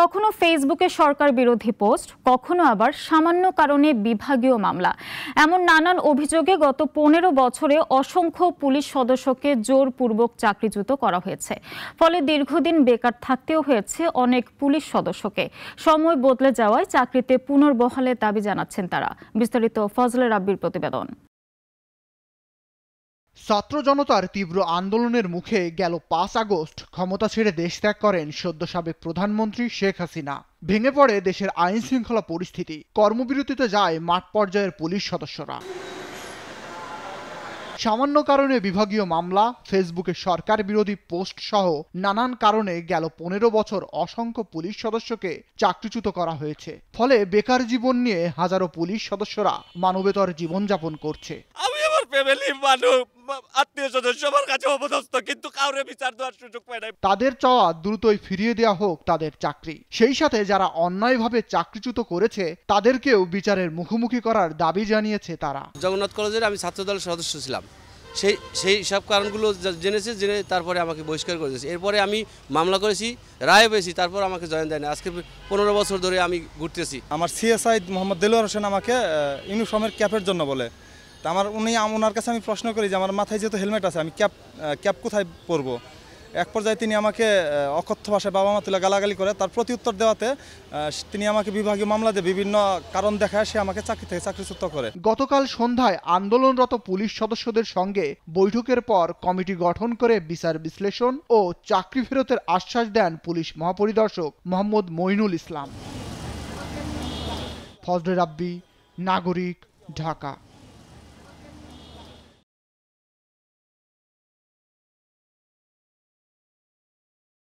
কখনো ফেসবুকে সরকার বিরোধী পোস্ট কখনো আবার সামান্য কারণে বিভাগীয় মামলা এমন নানান অভিযোগে গত পনেরো বছরে অসংখ্য পুলিশ সদস্যকে জোরপূর্বক চাকরিচ্যুত করা হয়েছে ফলে দীর্ঘদিন বেকার থাকতেও হয়েছে অনেক পুলিশ সদস্যকে সময় বদলে যাওয়ায় চাকরিতে পুনর্বহালের দাবি জানাচ্ছেন তারা বিস্তারিত ফজলে রাব্বির প্রতিবেদন ছাত্র জনতার তীব্র আন্দোলনের মুখে গেল পাঁচ আগস্ট ক্ষমতা ছেড়ে দেশ ত্যাগ করেন সদ্য সাবেক প্রধানমন্ত্রী শেখ হাসিনা ভেঙে পড়ে দেশের আইন শৃঙ্খলা পরিস্থিতি কর্মবিরতিতে যায় মাঠ পর্যায়ের পুলিশ সদস্যরা সামান্য কারণে বিভাগীয় মামলা ফেসবুকে সরকার বিরোধী পোস্ট সহ নানান কারণে গেল পনেরো বছর অসংখ্য পুলিশ সদস্যকে চাকরিচ্যুত করা হয়েছে ফলে বেকার জীবন নিয়ে হাজারো পুলিশ সদস্যরা মানবেতর জীবনযাপন করছে ফ্যামিলি মানুষ আত্মীয় স্বজন সবার কাছে অপদস্থ কিন্তু কাউরে বিচার দেওয়ার সুযোগ পায় না তাদের চাওয়া দ্রুতই ফিরিয়ে দেওয়া হোক তাদের চাকরি সেই সাথে যারা অন্যায়ভাবে চাকরিচ্যুত করেছে তাদেরকেও বিচারের মুখোমুখি করার দাবি জানিয়েছে তারা জগন্নাথ কলেজের আমি ছাত্র দলের সদস্য ছিলাম সেই সেই সব কারণগুলো জেনেছে জেনে তারপরে আমাকে বহিষ্কার করে দিয়েছে এরপরে আমি মামলা করেছি রায় পেয়েছি তারপর আমাকে জয়েন দেয়নি আজকে পনেরো বছর ধরে আমি ঘুরতেছি আমার সিএসআই মোহাম্মদ দেলোয়ার হোসেন আমাকে ইউনিফর্মের ক্যাপের জন্য বলে তা আমার উনি ওনার কাছে আমি প্রশ্ন করি যে আমার মাথায় যেহেতু হেলমেট আছে আমি ক্যাপ ক্যাপ কোথায় পরবো এক পর্যায়ে তিনি আমাকে অকথ্য ভাষায় বাবা মা তুলে গালাগালি করে তার প্রতি উত্তর দেওয়াতে তিনি আমাকে বিভাগীয় মামলা দিয়ে বিভিন্ন কারণ দেখায় সে আমাকে চাকরি থেকে চাকরিচ্যুত করে গতকাল সন্ধ্যায় আন্দোলনরত পুলিশ সদস্যদের সঙ্গে বৈঠকের পর কমিটি গঠন করে বিচার বিশ্লেষণ ও চাকরি ফেরতের আশ্বাস দেন পুলিশ মহাপরিদর্শক মোহাম্মদ মইনুল ইসলাম ফজরে রাব্বি নাগরিক ঢাকা